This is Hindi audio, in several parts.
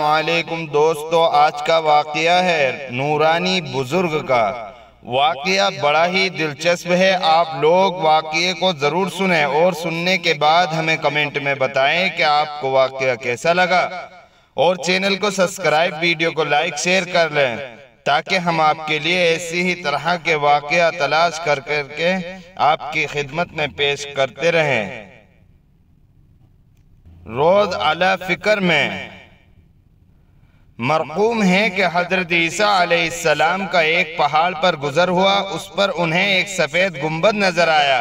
वालेकुम दोस्तों आज का वाकया है नूरानी बुज़ुर्ग का वाक़ बड़ा ही दिलचस्प है आप लोग वाकये को ज़रूर सुने और सुनने के बाद हमें कमेंट में बताएं कि आपको वाक़ कैसा लगा और चैनल को सब्सक्राइब वीडियो को लाइक शेयर कर लें ताकि हम आपके लिए ऐसी ही तरह के वाक़ तलाश कर करके आपकी खिदमत में पेश करते रहें रोज अला फिक्र में मरकूम है कि हजरत ईसा आसमाम का एक पहाड़ पर गुजर हुआ उस पर उन्हें एक सफ़ेद गुम्बद नज़र आया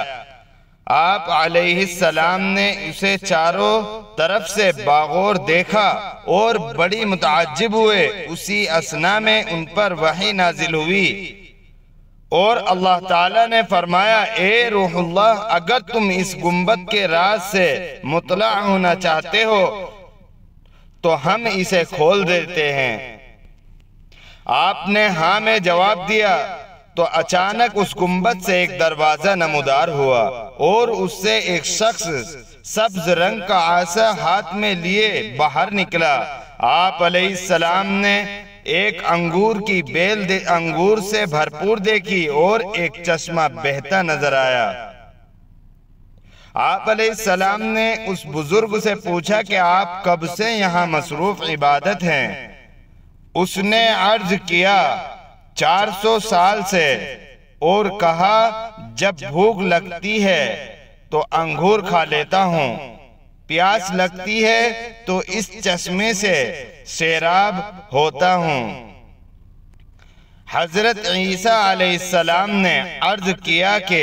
आप आसमाम ने उसे चारों तरफ से बागौर देखा और बड़ी मुतजब हुए उसी असना में उन पर वही नाजिल हुई और अल्लाह ताला ने फरमाया ए रूहुल्लाह अगर तुम इस गुम्बद के राज से मुतला होना चाहते हो तो, तो हम इसे खोल देते हैं आपने हाँ, हाँ में जवाब दिया तो, तो अचानक उस गुम्बद से एक दरवाजा नमोदार हुआ और उससे एक शख्स सब्ज रंग का आशा हाथ में लिए बाहर निकला आप सलाम ने एक अंगूर की बेल दे अंगूर से भरपूर देखी और एक चश्मा बहता नजर आया आप सलाम ने उस बुजुर्ग से पूछा कि आप कब से यहाँ मसरूफ इबादत हैं उसने अर्ज किया 400 साल से और कहा जब भूख लगती है तो अंगूर खा लेता हूँ प्यास लगती है तो, तो इस चश्मे से सैराब होता हूँ हजरत ईसा सलाम ने अर्ज किया कि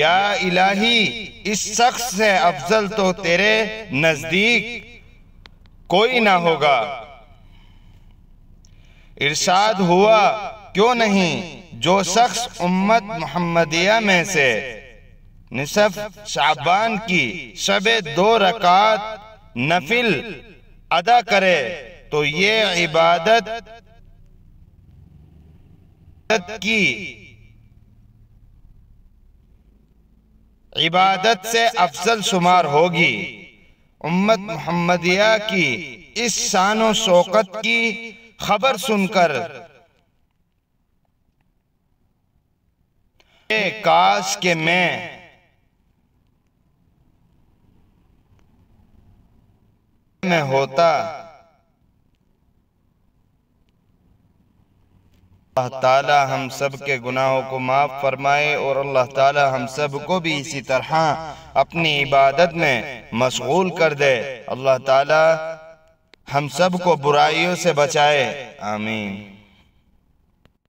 या इलाही इस शख्स से अफजल तो, तो तेरे नजदीक कोई ना होगा इरशाद हुआ क्यों नहीं जो शख्स उम्मत मोहम्मदिया में से निसफ शाबान की शबे दो रकात नफिल अदा करे तो ये इबादत की इबादत से अफजल शुमार होगी उम्मत मोहम्मदिया की इस शान शौकत की खबर सुनकर काश के मैं में होता अल्लाह ताला हम सब के गुनाहों को माफ़ फरमाए और अल्लाह ताला हम सब को भी इसी तरह अपनी इबादत में मशगूल कर दे अल्लाह ताला हम सब को बुराइयों से बचाए आमीन